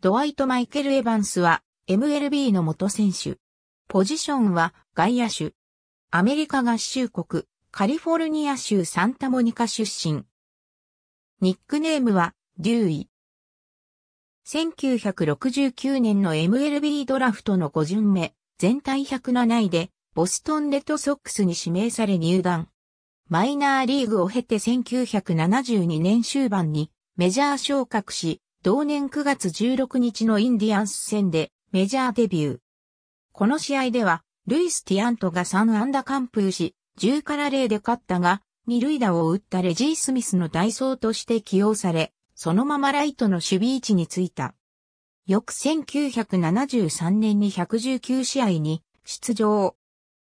ドワイト・マイケル・エヴァンスは MLB の元選手。ポジションは外野手。アメリカ合衆国カリフォルニア州サンタモニカ出身。ニックネームはデューイ。1969年の MLB ドラフトの5巡目、全体107位でボストンレッドソックスに指名され入団。マイナーリーグを経て1972年終盤にメジャー昇格し、同年9月16日のインディアンス戦でメジャーデビュー。この試合では、ルイス・ティアントが3安打完封し、10から0で勝ったが、二塁打を打ったレジー・スミスの代走として起用され、そのままライトの守備位置についた。翌1973年に119試合に出場。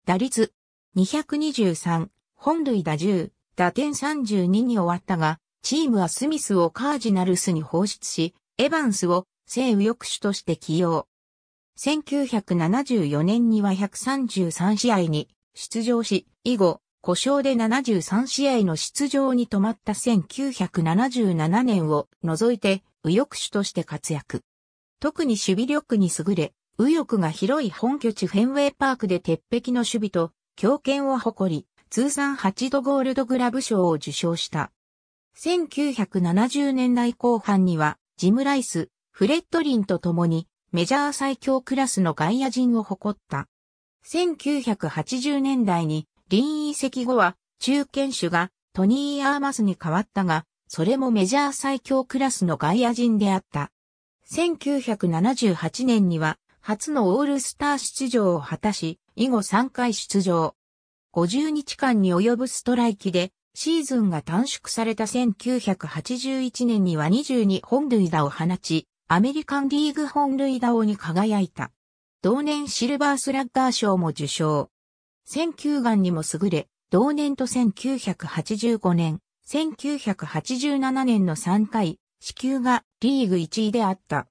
打率223、本塁打10、打点32に終わったが、チームはスミスをカージナルスに放出し、エヴァンスを性右翼手として起用。1974年には133試合に出場し、以後、故障で73試合の出場に止まった1977年を除いて右翼手として活躍。特に守備力に優れ、右翼が広い本拠地フェンウェイパークで鉄壁の守備と強肩を誇り、通算8度ゴールドグラブ賞を受賞した。1970年代後半には、ジム・ライス、フレッドリンと共に、メジャー最強クラスの外野陣を誇った。1980年代に、リン移籍後は、中堅手がトニー・アーマスに変わったが、それもメジャー最強クラスの外野陣であった。1978年には、初のオールスター出場を果たし、以後3回出場。50日間に及ぶストライキで、シーズンが短縮された1981年には22本塁打を放ち、アメリカンリーグ本塁打王に輝いた。同年シルバースラッガー賞も受賞。選球眼にも優れ、同年と1985年、1987年の3回、支給がリーグ1位であった。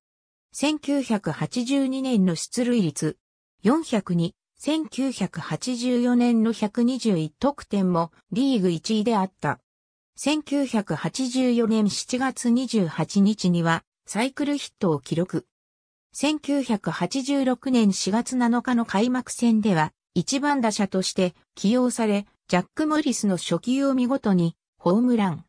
1982年の出塁率402、1984年の121得点もリーグ1位であった。1984年7月28日にはサイクルヒットを記録。1986年4月7日の開幕戦では一番打者として起用され、ジャック・モリスの初球を見事にホームラン。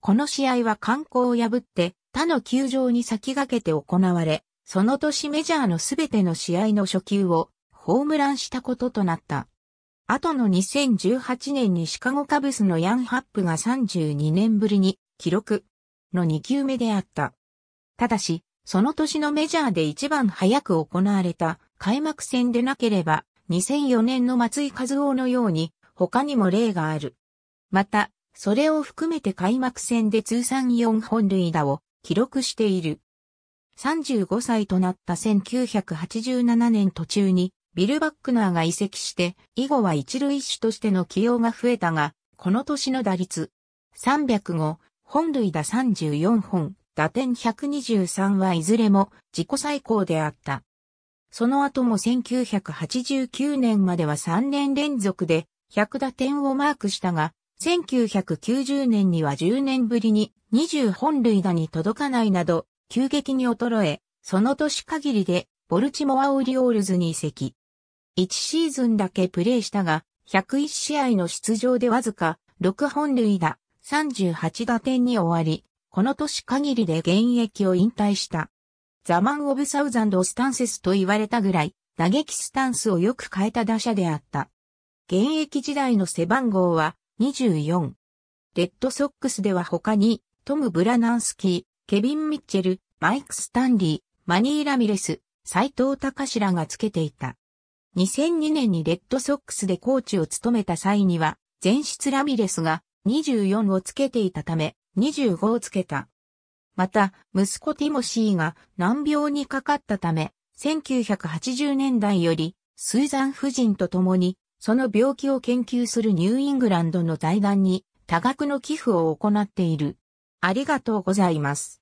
この試合は観光を破って他の球場に先駆けて行われ、その年メジャーのすべての試合の初球をホームランしたこととなった。後の2018年にシカゴカブスのヤン・ハップが32年ぶりに記録の2球目であった。ただし、その年のメジャーで一番早く行われた開幕戦でなければ、2004年の松井和夫のように他にも例がある。また、それを含めて開幕戦で通算4本塁打を記録している。35歳となった1987年途中にビル・バックナーが移籍して、以後は一塁手としての起用が増えたが、この年の打率305、本塁打34本、打点123はいずれも自己最高であった。その後も1989年までは3年連続で100打点をマークしたが、1990年には10年ぶりに20本塁打に届かないなど、急激に衰え、その年限りでボルチモア・オリオールズに移籍。1シーズンだけプレーしたが、101試合の出場でわずか6本塁打、38打点に終わり、この年限りで現役を引退した。ザマン・オブ・サウザンド・スタンセスと言われたぐらい、打撃スタンスをよく変えた打者であった。現役時代の背番号は24。レッドソックスでは他に、トム・ブラナンスキー、ケビン・ミッチェル、マイク・スタンリー、マニー・ラミレス、斎藤隆らがつけていた。2002年にレッドソックスでコーチを務めた際には、前室ラミレスが24をつけていたため、25をつけた。また、息子ティモシーが難病にかかったため、1980年代より、スーザン夫人と共に、その病気を研究するニューイングランドの財団に多額の寄付を行っている。ありがとうございます。